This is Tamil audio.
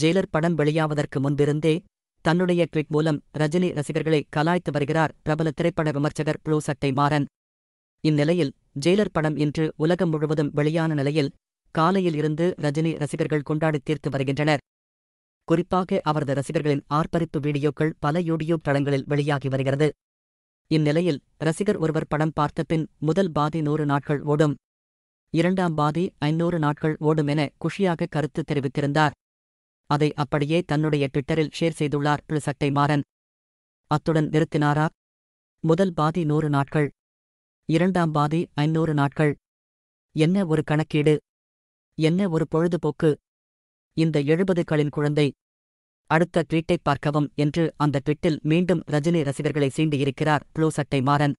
ஜெயிலர் படம் வெளியாவதற்கு முன்பிருந்தே தன்னுடைய ட்விட் மூலம் ரஜினி ரசிகர்களை கலாய்த்து வருகிறார் பிரபல திரைப்பட விமர்சகர் ப்ளூ சட்டை மாறன் இந்நிலையில் ஜெயிலர் படம் இன்று உலகம் முழுவதும் வெளியான நிலையில் காலையில் இருந்து ரஜினி ரசிகர்கள் கொண்டாடி தீர்த்து வருகின்றனர் குறிப்பாக அவரது ரசிகர்களின் ஆர்ப்பரிப்பு வீடியோக்கள் பல யூடியூப் தளங்களில் வெளியாகி வருகிறது இந்நிலையில் ரசிகர் ஒருவர் படம் பார்த்த பின் முதல் பாதி நூறு நாட்கள் ஓடும் இரண்டாம் பாதி ஐநூறு நாட்கள் ஓடும் என குஷியாக கருத்து தெரிவித்திருந்தார் அதை அப்படியே தன்னுடைய ட்விட்டரில் ஷேர் செய்துள்ளார் சட்டை மாறன் அத்துடன் நிறுத்தினாரா முதல் பாதி நூறு நாட்கள் இரண்டாம் பாதி ஐநூறு நாட்கள் என்ன ஒரு கணக்கீடு என்ன ஒரு பொழுதுபோக்கு இந்த எழுபதுகளின் குழந்தை அடுத்த ட்வீட்டை பார்க்கவும் என்று அந்த ட்விட்டில் மீண்டும் ரஜினி ரசிகர்களை சீண்டியிருக்கிறார் ப்ளூ சட்டை மாறன்